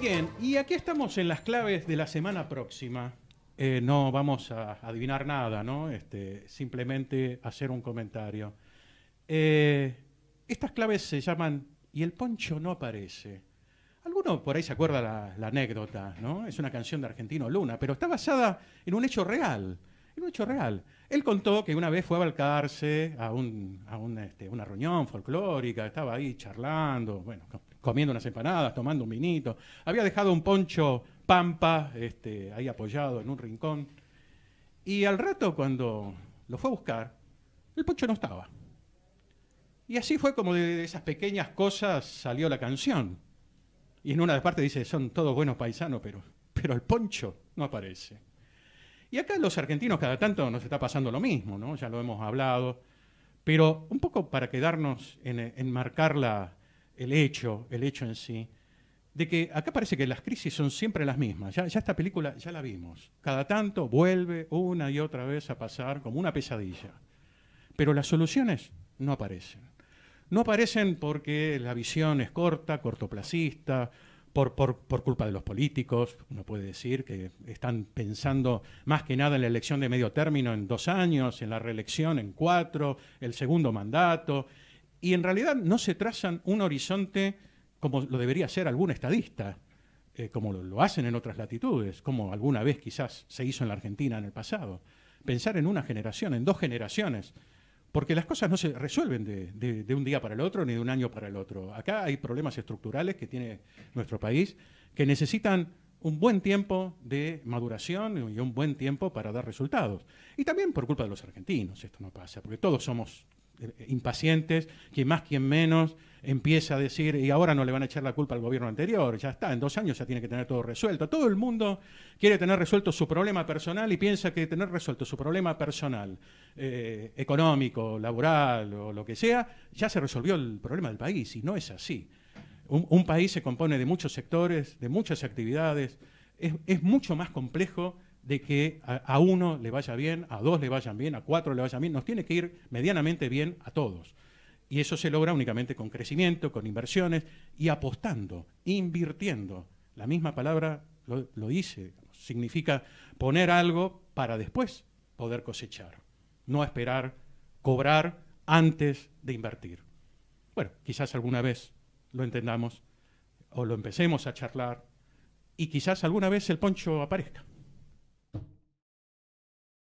Bien, y aquí estamos en las claves de la semana próxima. Eh, no vamos a adivinar nada, ¿no? Este, simplemente hacer un comentario. Eh, estas claves se llaman Y el poncho no aparece. Alguno por ahí se acuerda la, la anécdota, ¿no? Es una canción de Argentino Luna, pero está basada en un hecho real un hecho real. Él contó que una vez fue a Balcarce a, este, una reunión folclórica, estaba ahí charlando, bueno, comiendo unas empanadas, tomando un vinito. Había dejado un poncho pampa este, ahí apoyado en un rincón. Y al rato, cuando lo fue a buscar, el poncho no estaba. Y así fue como de esas pequeñas cosas salió la canción. Y en una de parte dice, son todos buenos paisanos, pero, pero el poncho no aparece. Y acá los argentinos cada tanto nos está pasando lo mismo, ¿no? Ya lo hemos hablado. Pero un poco para quedarnos en, eh, marcar el hecho, el hecho en sí, de que acá parece que las crisis son siempre las mismas. Ya, ya, esta película ya la vimos. Cada tanto vuelve una y otra vez a pasar como una pesadilla. Pero las soluciones no aparecen. No aparecen porque la visión es corta, cortoplacista, por, culpa de los políticos, uno puede decir que están pensando más que nada en la elección de medio término en dos años, en la reelección en cuatro, el segundo mandato, y en realidad no se trazan un horizonte como lo debería hacer algún estadista, eh, como lo, lo, hacen en otras latitudes, como alguna vez quizás se hizo en la Argentina en el pasado. Pensar en una generación, en dos generaciones, porque las cosas no se resuelven de, un día para el otro ni de un año para el otro. Acá hay problemas estructurales que tiene nuestro país que necesitan un buen tiempo de maduración y un buen tiempo para dar resultados. Y también por culpa de los argentinos esto no pasa, porque todos somos eh, impacientes, quien más, quien menos, empieza a decir, y ahora no le van a echar la culpa al gobierno anterior, ya está, en dos años ya tiene que tener todo resuelto. Todo el mundo quiere tener resuelto su problema personal y piensa que tener resuelto su problema personal, eh, económico, laboral o lo que sea, ya se resolvió el problema del país, y no es así. Un, un país se compone de muchos sectores, de muchas actividades, es, es mucho más complejo de que a, uno le vaya bien, a dos le vayan bien, a cuatro le vayan bien. Nos tiene que ir medianamente bien a todos. Y eso se logra únicamente con crecimiento, con inversiones y apostando, invirtiendo. La misma palabra lo dice, significa poner algo para después poder cosechar, no esperar cobrar antes de invertir. Bueno, quizás alguna vez lo entendamos o lo empecemos a charlar y quizás alguna vez el poncho aparezca.